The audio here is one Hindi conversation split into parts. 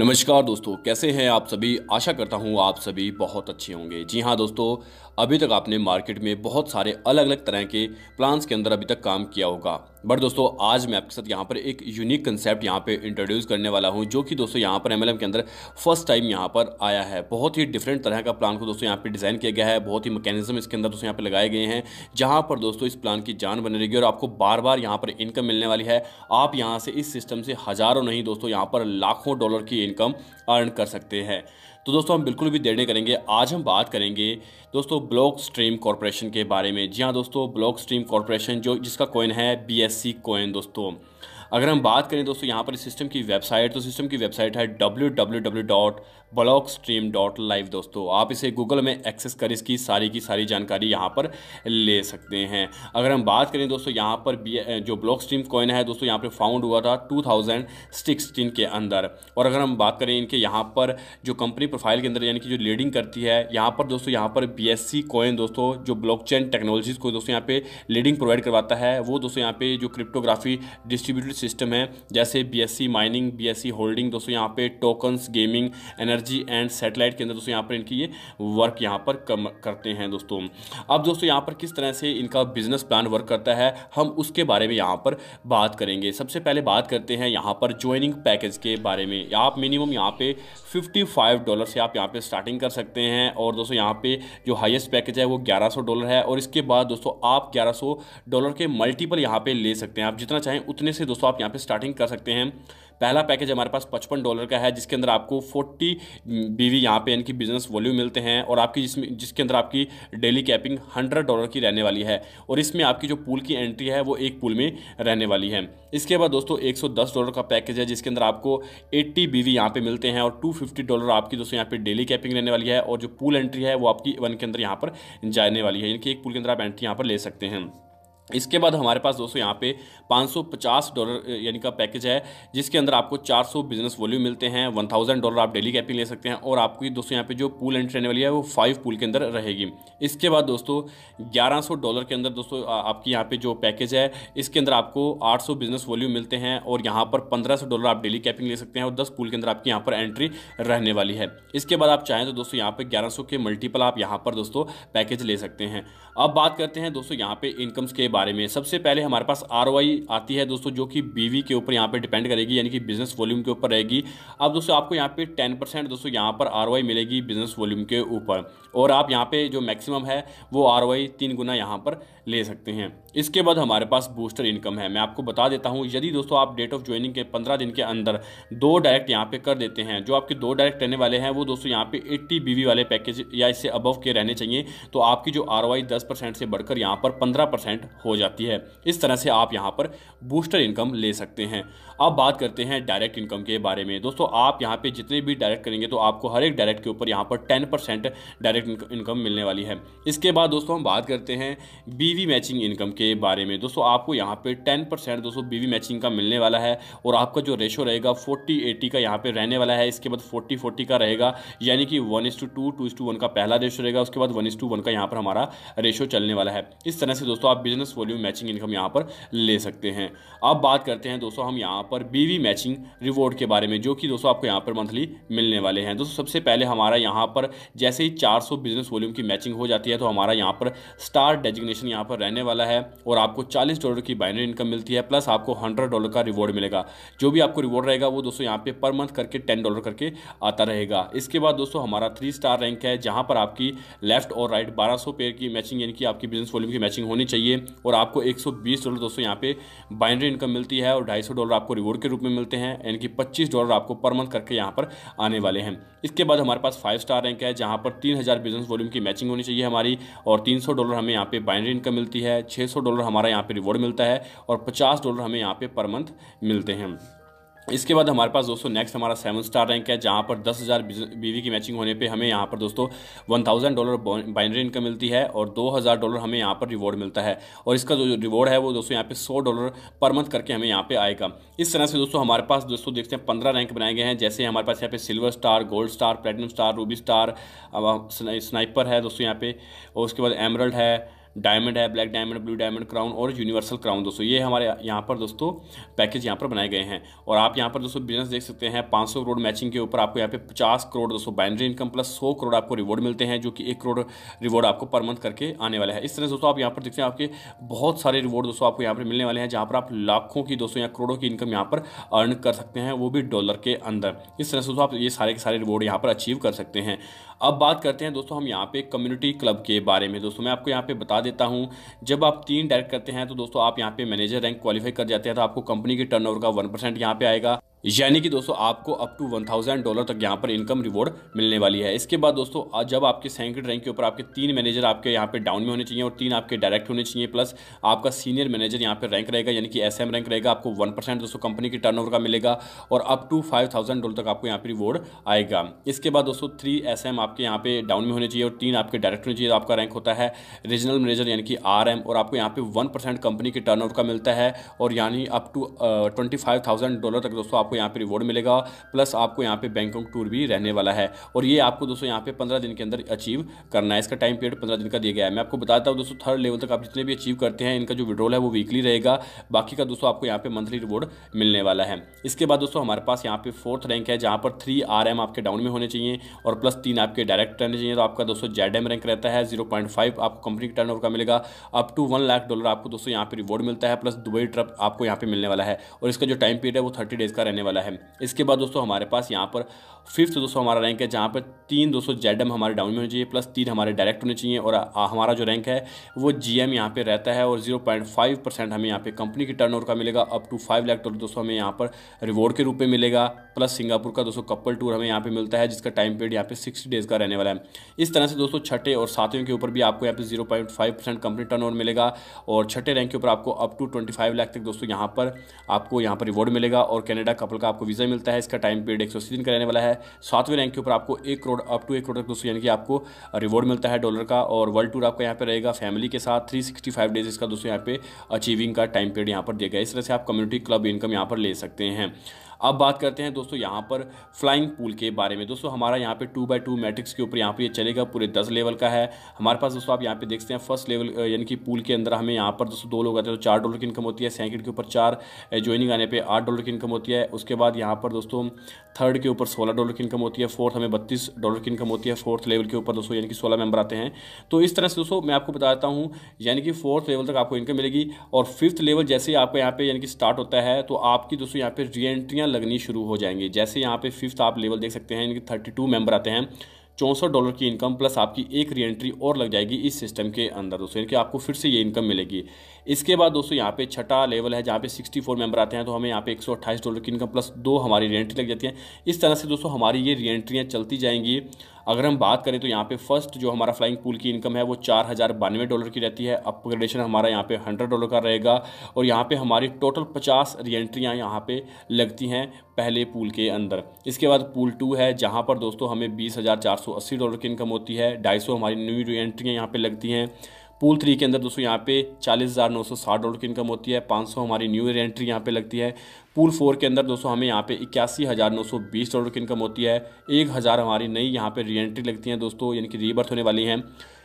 नमस्कार दोस्तों कैसे हैं आप सभी आशा करता हूं आप सभी बहुत अच्छे होंगे जी हां दोस्तों अभी तक आपने मार्केट में बहुत सारे अलग अलग तरह के प्लान्स के अंदर अभी तक काम किया होगा बट दोस्तों आज मैं आपके साथ यहाँ पर एक यूनिक कंसेप्ट यहाँ पे इंट्रोड्यूस करने वाला हूँ जो कि दोस्तों यहाँ पर एमएलएम के अंदर फर्स्ट टाइम यहाँ पर आया है बहुत ही डिफरेंट तरह का प्लान को दोस्तों यहाँ पे डिज़ाइन किया गया है बहुत ही मैकेनिज्म इसके अंदर दोस्तों यहाँ पे लगाए गए हैं जहाँ पर दोस्तों इस प्लान की जान बनी रहेगी और आपको बार बार यहाँ पर इनकम मिलने वाली है आप यहाँ से इस सिस्टम से हज़ारों नहीं दोस्तों यहाँ पर लाखों डॉलर की इनकम अर्न कर सकते हैं तो दोस्तों हम बिल्कुल भी देर नहीं करेंगे आज हम बात करेंगे दोस्तों ब्लॉक स्ट्रीम कॉरपोरेशन के बारे में जी हाँ दोस्तों ब्लॉक स्ट्रीम कॉरपोरेशन जो जिसका कोइन है बी एस सी कोइन दोस्तों अगर हम बात करें दोस्तों यहाँ पर सिस्टम की वेबसाइट तो सिस्टम की वेबसाइट है W W W dot block stream dot live दोस्तों आप इसे गूगल में एक्सेस कर इसकी सारी की सारी जानकारी यहाँ पर ले सकते हैं अगर हम बात करें दोस्तों यहाँ पर जो ब्लॉक स्ट्रीम कॉइन है दोस्तों यहाँ पर फाउंड हुआ था सिक्सटीन के अंदर और अगर हम बात करें इनके यहाँ पर जो कंपनी प्रोफाइल के अंदर यानी कि जो लीडिंग करती है यहाँ पर दोस्तों यहाँ पर बी एस सी कॉइन दोस्तों जो ब्लॉक चेन टेक्नोलॉजीज़ को दोस्तों यहाँ पे लीडिंग प्रोवाइड करवाता है वो दोस्तों यहाँ पे जो क्रिप्टोग्राफी डिस्ट्रीब्यूटेड सिस्टम है जैसे B S C mining B S C holding दोस्तों यहाँ पे tokens gaming energy energy and satellite के अंदर दोस्तों यहाँ पर इनकी ये वर्क यहाँ पर कम करते हैं दोस्तों अब दोस्तों यहाँ पर किस तरह से इनका बिजनेस प्लान वर्क करता है हम उसके बारे में यहाँ पर बात करेंगे सबसे पहले बात करते हैं यहाँ पर ज्वाइनिंग पैकेज के बारे में आप मिनिमम यहाँ पे फाइव डॉलर से आप यहाँ पर स्टार्टिंग कर सकते हैं और दोस्तों यहाँ पर जो हाइस्ट पैकेज है वो सौ डॉलर है और इसके बाद दोस्तों आप सौ डॉलर के मल्टीपल यहाँ पर ले सकते हैं आप जितना चाहें उतने से दोस्तों आप यहाँ पर स्टार्टिंग कर सकते हैं पहला पैकेज हमारे पास पचपन डॉलर का है जिसके अंदर आपको फोर्टी बीवी यहाँ पे इनकी बिजनेस वॉल्यूम मिलते हैं और आपकी जिसमें जिसके अंदर आपकी डेली कैपिंग हंड्रेड डॉलर की रहने वाली है और इसमें आपकी जो पूल की एंट्री है वो एक पूल में रहने वाली है इसके बाद दोस्तों एक डॉलर का पैकेज है जिसके अंदर आपको एट्टी बीवी यहाँ पे मिलते हैं और टू डॉलर आपकी दोस्तों यहाँ पे डेली कैपिंग रहने वाली है और जो पूल एंट्री है वो आपकी वन के अंदर यहाँ पर जाने वाली है यानी कि एक पूल के अंदर आप एंट्री यहाँ पर ले सकते हैं इसके बाद हमारे पास दोस्तों यहाँ पे 550 डॉलर यानी का पैकेज है जिसके अंदर आपको 400 बिजनेस वॉल्यूम मिलते हैं 1000 डॉलर आप डेली कैपिंग ले सकते हैं और आपकी दोस्तों यहाँ पे जो पूल एंट्री रहने वाली है वो फाइव पूल के अंदर रहेगी इसके बाद दोस्तों 1100 डॉलर के अंदर दोस्तों आपकी यहाँ पे जो पैकेज है इसके अंदर आपको आठ बिजनेस वॉल्यूम मिलते हैं और यहाँ पर पंद्रह डॉलर आप डेली कैपिंग ले सकते हैं और दस पूल के अंदर आपकी यहाँ पर एंट्री रहने वाली है इसके बाद आप चाहें तो दोस्तों यहाँ पर ग्यारह के मल्टीपल आप यहाँ पर दोस्तों पैकेज ले सकते हैं अब बात करते हैं दोस्तों यहाँ पर इनकम्स के बारे में सबसे पहले हमारे पास आर आती है दोस्तों जो कि बीवी के ऊपर यहाँ पे डिपेंड करेगी यानी कि बिजनेस वॉल्यूम के ऊपर रहेगी अब दोस्तों आपको यहाँ पे 10 परसेंट दोस्तों यहाँ पर आर मिलेगी बिजनेस वॉल्यूम के ऊपर और आप यहाँ पे जो मैक्सिमम है वो आर तीन गुना यहाँ पर ले सकते हैं इसके बाद हमारे पास बूस्टर इनकम है मैं आपको बता देता हूँ यदि दोस्तों आप डेट ऑफ ज्वाइनिंग के पंद्रह दिन के अंदर दो डायरेक्ट यहाँ पे कर देते हैं जो आपके दो डायरेक्ट रहने वाले हैं वो दोस्तों यहाँ पे एट्टी बीवी वाले पैकेज या इससे अबव के रहने चाहिए तो आपकी जो आर वाई दस परसेंट से बढ़कर यहाँ पर पंद्रह परसेंट हो हो जाती है इस तरह से आप यहाँ पर बूस्टर इनकम ले सकते हैं अब बात करते हैं डायरेक्ट इनकम के बारे में दोस्तों आप यहाँ पे जितने भी डायरेक्ट करेंगे तो आपको हर एक डायरेक्ट के ऊपर यहाँ पर टेन परसेंट डायरेक्ट इनकम मिलने वाली है इसके बाद दोस्तों हम बात करते हैं बीवी मैचिंग इनकम के बारे में दोस्तों आपको यहाँ पे टेन परसेंट दोस्तों बीवी मैचिंग का मिलने वाला है और आपका जो रेशो रहेगा फोर्टी एटी का यहाँ पे रहने वाला है इसके बाद फोर्टी फोर्टी का रहेगा यानी कि one is two two two is two one का पहला रेशो रहेगा उसके बाद वन इस टू वन का यहाँ पर हमारा रेशो चलने वाला है इस तरह से दोस्तों आप बिजनेस पोर्टफोलियो मैचिंग इनकम यहाँ पर ले सकते हैं अब बात करते हैं दोस्तों हम यहाँ पर बीवी मैचिंग रिवॉर्ड के बारे में जो कि दोस्तों आपको यहाँ पर मंथली मिलने वाले हैं दोस्तों सबसे पहले हमारा यहाँ पर जैसे ही 400 बिजनेस वॉल्यूम की मैचिंग हो जाती है तो हमारा यहाँ पर स्टार डेजिग्नेशन यहाँ पर रहने वाला है और आपको चालीस डॉलर की बाइनरी इनकम मिलती है प्लस आपको हंड्रेड डॉलर का रिवॉर्ड मिलेगा जो भी आपको रिवॉर्ड रहेगा वो दोस्तों यहाँ पे पर मंथ करके टेन डॉलर करके आता रहेगा इसके बाद दोस्तों हमारा थ्री स्टार रैंक है जहाँ पर आपकी लेफ्ट और राइट बारह पेयर की मैचिंग यानी कि आपकी बिजनेस वॉल्यूम की मैचिंग होनी चाहिए और आपको 120 डॉलर दोस्तों यहाँ पे बाइनरी इनकम मिलती है और 250 डॉलर आपको रिवॉर्ड के रूप में मिलते हैं यानी कि 25 डॉलर आपको पर मंथ करके यहाँ पर आने वाले हैं इसके बाद हमारे पास फाइव स्टार रैंक है जहाँ पर तीन बिजनेस वॉल्यूम की मैचिंग होनी चाहिए हमारी और तीन डॉलर हमें यहाँ पे बाइनरी इनकम मिलती है छः डॉलर हमारा यहाँ पर रिवॉर्ड मिलता है और पचास डॉलर हमें यहाँ पे पर मंथ मिलते हैं इसके बाद हमारे पास दोस्तों नेक्स्ट हमारा सेवन स्टार रैंक है जहाँ पर दस हज़ार बीवी की मैचिंग होने पे हमें यहाँ पर दोस्तों one thousand dollar binary income मिलती है और दो हज़ार डॉलर हमें यहाँ पर रिवॉर्ड मिलता है और इसका जो रिवॉर्ड है वो दोस्तों यहाँ पे सौ डॉलर पर मंथ करके हमें यहाँ पर आएगा इस तरह से दोस्तों हमारे पास दोस्तों देखते हैं पंद्रह रैंक बनाए गए हैं जैसे हमारे पास यहाँ पे silver star gold star platinum star ruby star sniper है दोस्तों यहाँ पे और उसके बाद एमरल्ड है डायमंड है black diamond blue diamond crown और यूनिवर्सल क्राउन दोस्तों ये हमारे यहाँ पर दोस्तों पैकेज यहाँ पर बनाए गए हैं और आप यहाँ पर दोस्तों बिजनेस देख सकते हैं पाँच करोड़ मैचिंग के ऊपर आपको यहाँ पे पचास करोड़ दोस्तों बाइनरी इनकम प्लस सौ करोड़ आपको रिवॉर्ड मिलते हैं जो कि एक करोड़ रिवॉर्ड आपको पर मंथ करके आने वाला है इस तरह दोस्तों आप यहाँ पर देखते हैं आपके बहुत सारे रिवॉर्ड दोस्तों आपको यहाँ पर मिलने वाले हैं जहाँ पर आप लाखों की दोस्तों या करोड़ों की इनकम यहाँ पर अर्न कर सकते हैं वो भी डॉलर के अंदर इस तरह से दोस्तों आप ये सारे के सारे रिवॉर्ड यहाँ पर अचीव कर सकते हैं अब बात करते हैं दोस्तों हम यहाँ पे कम्युनिटी क्लब के बारे में दोस्तों मैं आपको यहाँ पे बता देता हूँ जब आप तीन डायरेक्ट करते हैं तो दोस्तों आप यहाँ पे मैनेजर रैंक क्वालिफाई कर जाते हैं तो आपको कंपनी के टर्नओवर का वन परसेंट यहाँ पे आएगा यानी कि दोस्तों आपको up to one thousand dollar तक यहाँ पर इनकम रिवॉर्ड मिलने वाली है इसके बाद दोस्तों जब आपके सैंकड रैंक के ऊपर आपके तीन मैनेजर आपके यहाँ पे डाउन में होने चाहिए और तीन आपके डायरेक्ट होने चाहिए प्लस आपका सीनियर मैनेजर यहाँ पे रैंक रहेगा यानी कि एस रैंक रहेगा आपको वन परसेंट दोस्तों कंपनी की टर्न का मिलेगा और up to five thousand dollar तक आपको यहाँ पर रिवॉर्ड आएगा इसके बाद दोस्तों थ्री एस आपके यहाँ पे डाउन में होने चाहिए और तीन आपके डायरेक्ट होने चाहिए तो आपका रैंक होता है रीजनल मैनेजर यानी कि आर और आपको यहाँ पे वन कंपनी के टर्न का मिलता है और यानी अप टू ट्वेंटी डॉलर तक दोस्तों आपको यहाँ पे रिवॉर्ड मिलेगा प्लस आपको यहाँ पे बैंकॉक टूर भी रहने वाला है और ये आपको दोस्तों यहाँ पे पंद्रह दिन के अंदर अचीव करना है इसका टाइम पीरियड पंद्रह दिन का दिया गया है मैं आपको बताता हूँ दोस्तों थर्ड लेवल तक आप जितने भी अचीव करते हैं इनका जो विड्रोल है वो वीकली रहेगा बाकी का दोस्तों आपको यहाँ पे मंथली रिवॉर्ड मिलने वाला है इसके बाद दोस्तों हमारे पास यहाँ पे फोर्थ रैंक है जहाँ पर थ्री आर आपके डाउन में होने चाहिए और प्लस तीन आपके डायरेक्ट रहने चाहिए तो आपका दोस्तों जेड रैंक रहता है जीरो आपको कंपनी टर्न का मिलेगा up to one lakh dollar आपको दोस्तों यहाँ पे रिवॉर्ड मिलता है प्लस दुबई ट्रप आपको यहाँ पे मिलने वाला है और इसका जो टाइम पीरियड है वो थर्टी डेज का रहने रहने वाला है इसके बाद दोस्तों हमारे पास यहाँ पर फिफ्थ दोस्तों हमारा रैंक है जहाँ पर तीन दोस्तों जेड एम हमारे डाउन में होने चाहिए प्लस तीन हमारे डायरेक्ट होने चाहिए और हमारा जो रैंक है वो जी एम यहाँ पर रहता है और जीरो पॉइंट फाइव परसेंट हमें यहाँ पर कंपनी के टर्न का मिलेगा up to five lakh dollar दोस्तों हमें यहाँ पर रिवॉर्ड के रूप में मिलेगा प्लस सिंगापुर का दोस्तों कपल टूर हमें यहाँ पर मिलता है जिसका टाइम पीरियड यहाँ पर सिक्सटी डेज का रहने वाला है इस तरह से दोस्तों छठे और सातवें के ऊपर भी आपको यहाँ पर zero point five percent company turn मिलेगा और छठे रैंक के ऊपर आपको up to twenty five lakh तक दोस्तों यहाँ पर आपको यहाँ पर रिवॉर्ड मिलेगा और कनाडा सफल का आपको वीज़ा मिलता है इसका टाइम पीरियड एक सौ अस्सी दिन का रहने वाला है सातवें रैंक के ऊपर आपको एक करोड़ अप टू एक करोड़ दोस्तों यानी कि आपको रिवॉर्ड मिलता है डॉलर का और वर्ल्ड टूर आपका यहाँ पर रहेगा फैमिली के साथ थ्री सिक्सटी फाइव डेज इसका दोस्तों यहाँ पे अचीविंग का टाइम पीरियड यहाँ पर देगा इस तरह से आप कम्युनिटी क्लब इनकम यहाँ पर ले सकते हैं अब बात करते हैं दोस्तों यहाँ पर फ्लाइंग पूल के बारे में दोस्तों हमारा यहाँ पे टू बाई टू मैट्रिक्स के ऊपर यहाँ पर ये यह चलेगा पूरे दस लेवल का है हमारे पास दोस्तों आप यहाँ पे देखते हैं फर्स्ट लेवल यानी कि पूल के अंदर हमें यहाँ पर दोस्तों दो लोग आते हैं तो चार डॉलर की इनकम होती है सेकंड के ऊपर चार ज्वाइनिंग आने पर आठ डॉलर की इनकम होती है उसके बाद यहाँ पर दोस्तों थर्ड के ऊपर सोलह डॉलर की इनकम होती है फोर्थ हमें बत्तीस डॉलर की इनकम होती है फोर्थ लेवल के ऊपर दोस्तों यानी कि सोलह मेंबर आते हैं तो इस तरह से दोस्तों मैं आपको बताता हूँ यानी कि फोर्थ लेवल तक आपको इनकम मिलेगी और फिफ्थ लेवल जैसे ही आपका यहाँ पे यानी कि स्टार्ट होता है तो आपकी दोस्तों यहाँ पे री एंट्रियाँ लगनी शुरू हो जाएंगी जैसे यहाँ पे फिफ्थ आप लेवल देख सकते हैं इनके थर्टी टू मेम्बर आते हैं चौंसठ डॉलर की इनकम प्लस आपकी एक री एंट्री और लग जाएगी इस सिस्टम के अंदर दोस्तों यानी कि आपको फिर से ये इनकम मिलेगी इसके बाद दोस्तों यहाँ पे छठा लेवल है जहाँ पे 64 मेंबर आते हैं तो हमें यहाँ पे 128 डॉलर की इनकम प्लस दो हमारी री एंट्री लग जाती है इस तरह से दोस्तों हमारी ये री एंट्रियाँ चलती जाएंगी अगर हम बात करें तो यहाँ पे फर्स्ट जो हमारा फ्लाइंग पूल की इनकम है वो चार हज़ार बानवे डॉलर की रहती है अपग्रेडेशन हमारा यहाँ पे हंड्रेड डॉलर का रहेगा और यहाँ पे हमारी टोटल पचास रियंट्रियाँ यहाँ पे लगती हैं पहले पूल के अंदर इसके बाद पूल टू है जहाँ पर दोस्तों हमें बीस हज़ार चार सौ अस्सी डॉलर की इनकम होती है ढाई सौ हमारी न्यू री एंट्रियाँ यहाँ पर लगती हैं पूल थ्री के अंदर दोस्तों यहाँ पे चालीस हज़ार नौ सौ साठ डॉलर की इनकम होती है पाँच सौ हमारी न्यू एंट्री यहाँ पे लगती है पूल फोर के अंदर दोस्तों हमें यहाँ पे इक्यासी हज़ार नौ सौ बीस डॉलर की इनकम होती है एक हज़ार हमारी नई यहाँ पे री एंट्री लगती हैं दोस्तों यानी कि रीबर्थ होने वाली हैं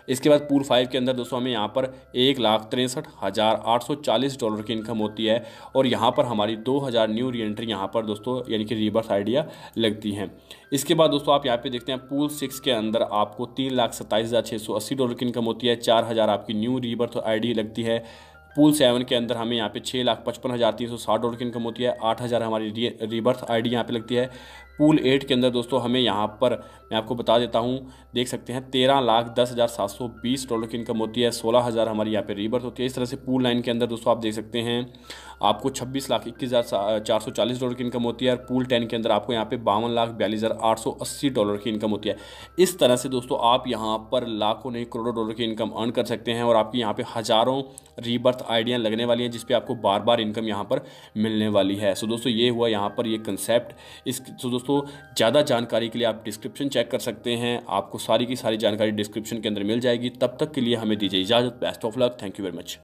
इसके बाद पूल फाइव के अंदर दोस्तों हमें यहाँ पर एक लाख तिरसठ हज़ार आठ सौ चालीस डॉलर की इनकम होती है और यहाँ पर हमारी दो हज़ार न्यू री एंट्री यहाँ पर दोस्तों यानी कि रिवर्स आइडिया लगती हैं इसके बाद दोस्तों आप यहाँ पे देखते हैं पूल सिक्स के अंदर आपको तीन लाख सत्ताईस हज़ार छः सौ अस्सी डॉलर की इनकम होती है चार हज़ार आपकी न्यू आई डी लगती है पूल सेवन के अंदर हमें यहाँ पे छः लाख पचपन हज़ार तीन सौ साठ डॉलर की इनकम होती है आठ हज़ार हमारी रिबर्थ आई डी यहाँ पर लगती है पूल एट के अंदर दोस्तों हमें यहाँ पर मैं आपको बता देता हूँ देख सकते हैं तेरह लाख दस हज़ार सात सौ बीस डॉलर की इनकम होती है सोलह हज़ार हमारी यहाँ पे रीबर्थ होती है इस तरह से पूल नाइन के अंदर दोस्तों आप देख सकते हैं आपको छब्बीस लाख इक्कीस हज़ार चार सौ चालीस डॉलर की इनकम होती है और पूल टेन के अंदर आपको यहाँ पे बावन लाख बयालीस हज़ार आठ सौ अस्सी डॉलर की इनकम होती है इस तरह से दोस्तों आप यहाँ पर लाखों नहीं करोड़ों डॉलर की इनकम अर्न कर सकते हैं और आपकी यहाँ पे हज़ारों रीबर्थ आइडिया लगने वाली हैं जिसपे आपको बार बार इनकम यहाँ पर मिलने वाली है सो दोस्तों ये हुआ यहाँ पर ये कंसेप्ट इस दोस्तों ज़्यादा जानकारी के लिए आप डिस्क्रिप्शन चेक कर सकते हैं आपको सारी की सारी जानकारी डिस्क्रिप्शन के अंदर मिल जाएगी तब तक के लिए हमें दीजिए इजाज़त best of luck thank you very much